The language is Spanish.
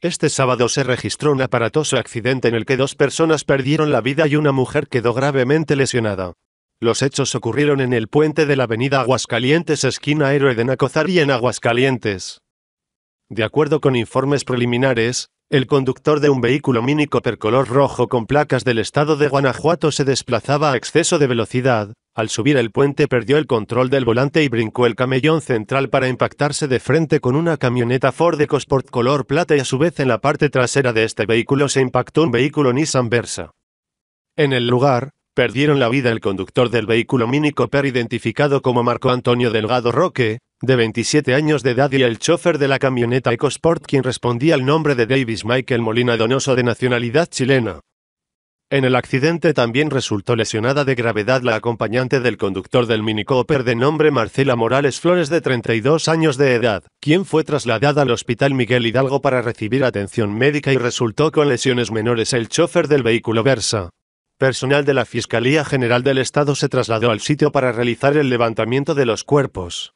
Este sábado se registró un aparatoso accidente en el que dos personas perdieron la vida y una mujer quedó gravemente lesionada. Los hechos ocurrieron en el puente de la avenida Aguascalientes esquina Héroe de Nacozar y en Aguascalientes. De acuerdo con informes preliminares, el conductor de un vehículo mini per color rojo con placas del estado de Guanajuato se desplazaba a exceso de velocidad, al subir el puente perdió el control del volante y brincó el camellón central para impactarse de frente con una camioneta Ford EcoSport color plata y a su vez en la parte trasera de este vehículo se impactó un vehículo Nissan Versa. En el lugar, perdieron la vida el conductor del vehículo Mini Cooper identificado como Marco Antonio Delgado Roque, de 27 años de edad y el chofer de la camioneta EcoSport quien respondía al nombre de Davis Michael Molina Donoso de nacionalidad chilena. En el accidente también resultó lesionada de gravedad la acompañante del conductor del minicóper de nombre Marcela Morales Flores de 32 años de edad, quien fue trasladada al Hospital Miguel Hidalgo para recibir atención médica y resultó con lesiones menores el chofer del vehículo Versa. Personal de la Fiscalía General del Estado se trasladó al sitio para realizar el levantamiento de los cuerpos.